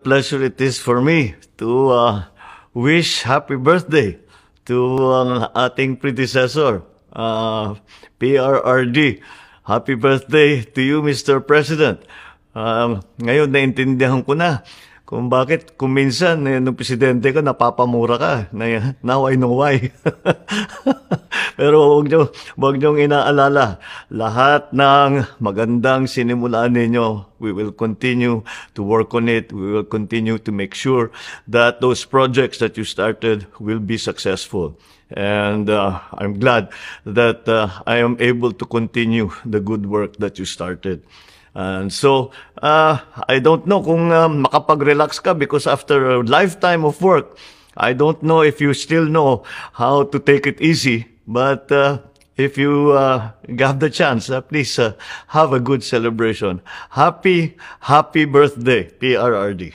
pleasure it is for me to uh, wish happy birthday to um, ating predecessor, uh, PRRD. Happy birthday to you, Mr. President. Um, ngayon, naintindihan ko na kung bakit, kung minsan, eh, nung presidente ko, napapamura ka. Now I know why. Pero huwag nyo, huwag nyong inaalala. Lahat ng magandang sinimulaan ninyo, we will continue to work on it. We will continue to make sure that those projects that you started will be successful. And uh, I'm glad that uh, I am able to continue the good work that you started. And so, uh, I don't know kung uh, makapag-relax ka because after a lifetime of work, I don't know if you still know how to take it easy But uh, if you uh, have the chance, uh, please uh, have a good celebration. Happy, happy birthday, PRRD.